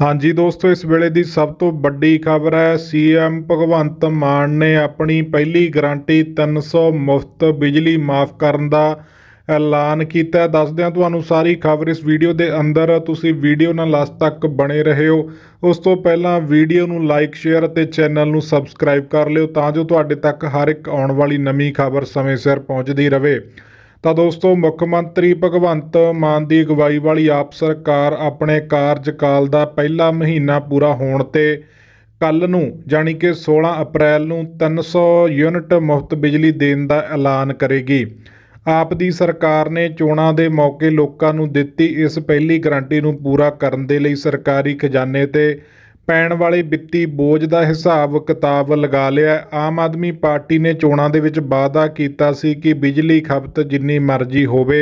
ਹਾਂਜੀ ਦੋਸਤੋ ਇਸ ਵੇਲੇ ਦੀ ਸਭ ਤੋਂ ਵੱਡੀ ਖਬਰ ਹੈ ਸੀਐਮ ਭਗਵੰਤ ਮਾਨ ਨੇ ਆਪਣੀ ਪਹਿਲੀ ਗਰੰਟੀ 300 ਮੁਫਤ ਬਿਜਲੀ ਮਾਫ ਕਰਨ ਦਾ ਐਲਾਨ ਕੀਤਾ ਹੈ ਦੱਸਦੇ ਹਾਂ ਤੁਹਾਨੂੰ ਸਾਰੀ ਖਬਰ ਇਸ ਵੀਡੀਓ ਦੇ ਅੰਦਰ ਤੁਸੀਂ ਵੀਡੀਓ ਨਾਲ ਲਾਸਟ ਤੱਕ ਬਣੇ ਰਹਿਓ ਉਸ ਤੋਂ ਪਹਿਲਾਂ ਵੀਡੀਓ ਨੂੰ ਲਾਈਕ ਸ਼ੇਅਰ ਅਤੇ ਚੈਨਲ ਨੂੰ ਸਬਸਕ੍ਰਾਈਬ ਕਰ ਲਿਓ ਤਾਂ ਜੋ ਤੁਹਾਡੇ ਤੱਕ ਹਰ ਇੱਕ ਆਉਣ ਵਾਲੀ ਨਵੀਂ ਖਬਰ ਸਮੇਂ ਸਿਰ ਪਹੁੰਚਦੀ ਰਹੇ ਤਾਂ ਦੋਸਤੋ ਮੁੱਖ ਮੰਤਰੀ ਭਗਵੰਤ ਮਾਨ ਦੀ ਅਗਵਾਈ ਵਾਲੀ ਆਪ ਸਰਕਾਰ ਆਪਣੇ ਕਾਰਜਕਾਲ ਦਾ ਪਹਿਲਾ ਮਹੀਨਾ ਪੂਰਾ ਹੋਣ ਤੇ ਕੱਲ ਨੂੰ ਜਾਨੀ ਕਿ 16 ਅਪ੍ਰੈਲ ਨੂੰ 300 ਯੂਨਿਟ ਮੁਫਤ ਬਿਜਲੀ ਦੇਣ ਦਾ ਐਲਾਨ ਕਰੇਗੀ ਆਪ ਦੀ ਸਰਕਾਰ ਨੇ ਚੋਣਾਂ ਦੇ ਮੌਕੇ ਲੋਕਾਂ ਨੂੰ ਦਿੱਤੀ ਇਸ ਪਹਿਲੀ ਗਰੰਟੀ ਨੂੰ ਪੂਰਾ ਕਰਨ ਦੇ ਲਈ ਸਰਕਾਰੀ ਖਜ਼ਾਨੇ ਤੇ ਪੈਣ ਵਾਲੇ ਵਿੱਤੀ ਬੋਝ ਦਾ ਹਿਸਾਬ ਕਿਤਾਬ ਲਗਾ ਲਿਆ ਆਮ ਆਦਮੀ ਪਾਰਟੀ ਨੇ ਚੋਣਾਂ ਦੇ ਵਿੱਚ ਵਾਅਦਾ ਕੀਤਾ ਸੀ ਕਿ ਬਿਜਲੀ ਖਪਤ ਜਿੰਨੀ ਮਰਜ਼ੀ ਹੋਵੇ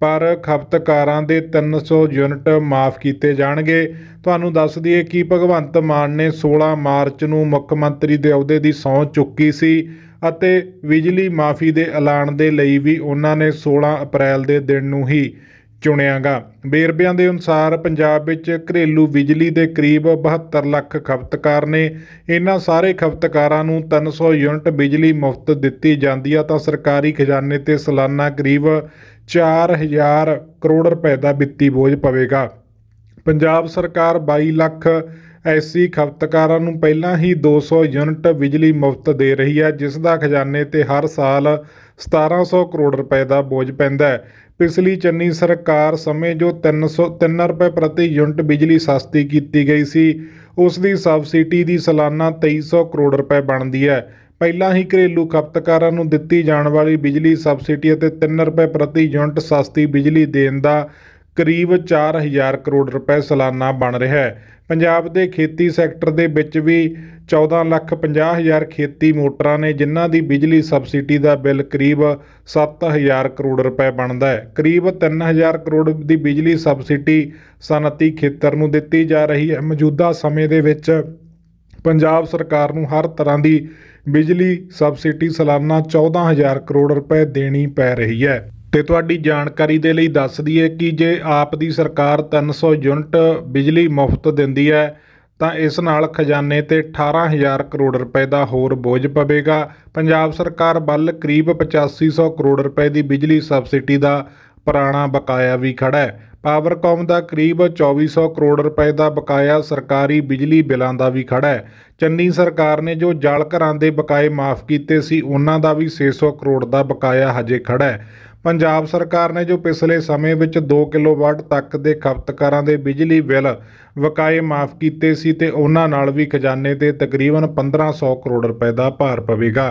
ਪਰ ਖਪਤਕਾਰਾਂ ਦੇ 300 ਯੂਨਿਟ ਮਾਫ ਕੀਤੇ ਜਾਣਗੇ ਤੁਹਾਨੂੰ ਦੱਸ ਦਈਏ ਕਿ ਭਗਵੰਤ ਮਾਨ ਨੇ 16 ਮਾਰਚ ਨੂੰ ਮੁੱਖ ਮੰਤਰੀ ਦੇ ਅਹੁਦੇ ਦੀ ਸਹੁੰ ਚੁੱਕੀ ਸੀ ਅਤੇ ਬਿਜਲੀ ਮਾਫੀ ਦੇ ਐਲਾਨ ਦੇ ਲਈ ਵੀ ਉਹਨਾਂ ਨੇ 16 ਅਪ੍ਰੈਲ ਦੇ ਦਿਨ ਨੂੰ ਹੀ ਚੁਣਿਆਗਾ ਬੇਰਬਿਆਂ ਦੇ ਅਨੁਸਾਰ ਪੰਜਾਬ ਵਿੱਚ ਘਰੇਲੂ ਬਿਜਲੀ ਦੇ ਕਰੀਬ 72 ਲੱਖ ਖਪਤਕਾਰ ਨੇ ਇਹਨਾਂ ਸਾਰੇ ਖਪਤਕਾਰਾਂ ਨੂੰ 300 ਯੂਨਿਟ ਬਿਜਲੀ ਮੁਫਤ ਦਿੱਤੀ ਜਾਂਦੀ ਆ ਤਾਂ ਸਰਕਾਰੀ ਖਜ਼ਾਨੇ ਤੇ ਸਾਲਾਨਾ ਕਰੀਬ 4000 ਕਰੋੜ ਰੁਪਏ ਦਾ ਵਿੱਤੀ ਬੋਝ ਪਵੇਗਾ ਪੰਜਾਬ ਸਰਕਾਰ 22 ਲੱਖ ਐਸਸੀ ਖਪਤਕਾਰਾਂ ਨੂੰ ਪਹਿਲਾਂ ਹੀ 200 ਯੂਨਿਟ ਬਿਜਲੀ ਮੁਫਤ ਦੇ ਰਹੀ ਹੈ ਜਿਸ ਦਾ ਖਜ਼ਾਨੇ ਤੇ ਹਰ ਸਾਲ 1700 ਕਰੋੜ ਰੁਪਏ ਦਾ ਬੋਝ ਪੈਂਦਾ ਹੈ ਪਿਛਲੀ ਚੰਨੀ ਸਰਕਾਰ ਸਮੇਂ ਜੋ 300 3 ਰੁਪਏ ਪ੍ਰਤੀ ਯੂਨਿਟ ਬਿਜਲੀ ਸਸਤੀ ਕੀਤੀ ਗਈ ਸੀ ਉਸ ਦੀ ਸਬਸਿਡੀ ਦੀ ਸਾਲਾਨਾ 2300 ਕਰੋੜ ਰੁਪਏ ਬਣਦੀ ਹੈ ਪਹਿਲਾਂ ਹੀ ਘਰੇਲੂ ਖਪਤਕਾਰਾਂ ਨੂੰ ਦਿੱਤੀ ਜਾਣ ਵਾਲੀ ਬਿਜਲੀ ਸਬਸਿਡੀ ਅਤੇ 3 ਰੁਪਏ ਪ੍ਰਤੀ ਯੂਨਿਟ ਸਸਤੀ ਬਿਜਲੀ ਦੇਣ ਦਾ ਕਰੀਬ 4000 ਕਰੋੜ ਰੁਪਏ ਸਾਲਾਨਾ ਬਣ ਰਿਹਾ ਹੈ ਪੰਜਾਬ ਦੇ ਖੇਤੀ ਸੈਕਟਰ ਦੇ ਵਿੱਚ ਵੀ 14 ਲੱਖ 50 ਹਜ਼ਾਰ ਖੇਤੀ ਮੋਟਰਾਂ ਨੇ ਜਿਨ੍ਹਾਂ ਦੀ ਬਿਜਲੀ ਸਬਸਿਡੀ ਦਾ ਬਿੱਲ ਕਰੀਬ 7000 ਕਰੋੜ ਰੁਪਏ ਬਣਦਾ ਹੈ ਕਰੀਬ 3000 ਕਰੋੜ ਦੀ ਬਿਜਲੀ ਸਬਸਿਡੀ ਸਨਅਤੀ ਖੇਤਰ ਨੂੰ ਦਿੱਤੀ ਜਾ ਰਹੀ ਹੈ ਮੌਜੂਦਾ ਸਮੇਂ ਦੇ ਵਿੱਚ ਪੰਜਾਬ ਸਰਕਾਰ ਨੂੰ ਹਰ ਤਰ੍ਹਾਂ ਦੀ ਬਿਜਲੀ ਸਬਸਿਡੀ ਸਾਲਾਨਾ 14000 ਕਰੋੜ ਰੁਪਏ ਦੇਣੀ ਪੈ ਰਹੀ ਹੈ ਤੇ ਤੁਹਾਡੀ ਜਾਣਕਾਰੀ ਦੇ ਲਈ ਦੱਸ ਦਈਏ ਕਿ ਜੇ ਆਪ ਦੀ ਸਰਕਾਰ 300 ਯੂਨਿਟ ਬਿਜਲੀ ਮੁਫਤ ਦਿੰਦੀ ਹੈ ਤਾਂ ਇਸ ਨਾਲ ਖਜ਼ਾਨੇ ਤੇ 18000 ਕਰੋੜ ਰੁਪਏ ਦਾ ਹੋਰ ਬੋਝ ਪਵੇਗਾ ਪੰਜਾਬ ਸਰਕਾਰ ਵੱਲ ਕਰੀਬ 8500 ਕਰੋੜ ਰੁਪਏ ਦੀ ਬਿਜਲੀ ਸਬਸਿਡੀ ਦਾ ਪੁਰਾਣਾ ਬਕਾਇਆ ਵੀ ਖੜਾ ਹੈ ਪਾਵਰਕਾਮ ਦਾ ਕਰੀਬ 2400 ਕਰੋੜ ਰੁਪਏ ਦਾ ਬਕਾਇਆ ਸਰਕਾਰੀ ਬਿਜਲੀ ਬਿੱਲਾਂ ਦਾ ਵੀ ਖੜਾ ਹੈ ਚੰਨੀ ਸਰਕਾਰ ਨੇ ਜੋ ਜਲ ਘਰਾਂ ਦੇ ਬਕਾਏ ਮਾਫ ਕੀਤੇ ਸੀ ਉਹਨਾਂ ਦਾ ਵੀ 600 ਕਰੋੜ ਦਾ ਬਕਾਇਆ ਹਜੇ ਖੜਾ ਹੈ ਪੰਜਾਬ ਸਰਕਾਰ ਨੇ ਜੋ ਪਿਛਲੇ ਸਮੇਂ ਵਿੱਚ 2 ਕਿਲੋਵਾਟ ਤੱਕ ਦੇ ਖਪਤਕਾਰਾਂ ਦੇ ਬਿਜਲੀ ਬਿੱਲ ਬਕਾਏ ਮਾਫ ਕੀਤੇ ਸੀ ਤੇ ਉਹਨਾਂ ਨਾਲ ਵੀ ਖਜ਼ਾਨੇ ਤੇ ਤਕਰੀਬਨ 1500 ਕਰੋੜ ਰੁਪਏ ਦਾ ਭਾਰ ਪਵੇਗਾ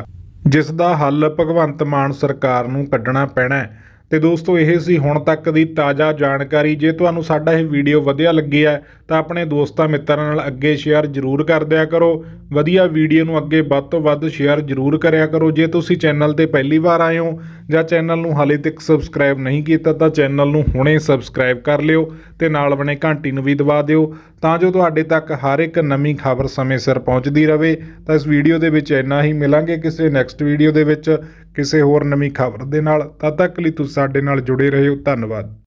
ਜਿਸ ਦਾ ਹੱਲ ਭਗਵੰਤ ਮਾਨ ਸਰਕਾਰ ਨੂੰ ਕੱਢਣਾ ਪੈਣਾ ਹੈ ਤੇ ਦੋਸਤੋ ਇਹ ਸੀ ਹੁਣ ਤੱਕ ਦੀ ਤਾਜ਼ਾ ਜਾਣਕਾਰੀ ਜੇ ਤੁਹਾਨੂੰ ਸਾਡਾ ਇਹ ਵੀਡੀਓ ਵਧੀਆ ਲੱਗਿਆ ਤਾਂ ਆਪਣੇ ਦੋਸਤਾਂ ਮਿੱਤਰਾਂ ਨਾਲ ਅੱਗੇ ਸ਼ੇਅਰ ਜ਼ਰੂਰ ਕਰ ਦਿਆ ਕਰੋ ਵਧੀਆ ਵੀਡੀਓ ਨੂੰ ਅੱਗੇ ਵੱਧ ਤੋਂ ਵੱਧ ਸ਼ੇਅਰ ਜ਼ਰੂਰ ਕਰਿਆ ਕਰੋ ਜੇ ਤੁਸੀਂ ਚੈਨਲ ਤੇ ਪਹਿਲੀ ਵਾਰ ਆਏ ਹੋ ਜਾਂ ਚੈਨਲ ਨੂੰ ਹਾਲੇ ਤੱਕ ਸਬਸਕ੍ਰਾਈਬ ਨਹੀਂ ਕੀਤਾ ਤਾਂ ਚੈਨਲ ਨੂੰ ਹੁਣੇ ਸਬਸਕ੍ਰਾਈਬ ਕਰ ਲਿਓ ਤੇ ਨਾਲ ਬਣੇ ਘੰਟੀ ਨੂੰ ਵੀ ਦਬਾ ਦਿਓ ਤਾਂ ਜੋ ਤੁਹਾਡੇ ਤੱਕ ਹਰ ਇੱਕ ਨਵੀਂ ਖਬਰ ਸਮੇਂ ਸਿਰ ਪਹੁੰਚਦੀ ਰਹੇ ਤਾਂ ਇਸ ਵੀਡੀਓ ਦੇ ਵਿੱਚ ਇੰਨਾ ਹੀ ਮਿਲਾਂਗੇ ਕਿਸੇ ਨੈਕਸਟ ਵੀਡੀਓ ਦੇ ਵਿੱਚ ਕਿਸੇ ਹੋਰ ਨਵੀਂ ਖਬਰ ਦੇ ਨਾਲ ਤਦ ਤੱਕ ਲਈ ਤੁਸੀਂ ਸਾਡੇ ਨਾਲ ਜੁੜੇ ਰਹੋ ਧੰਨਵਾਦ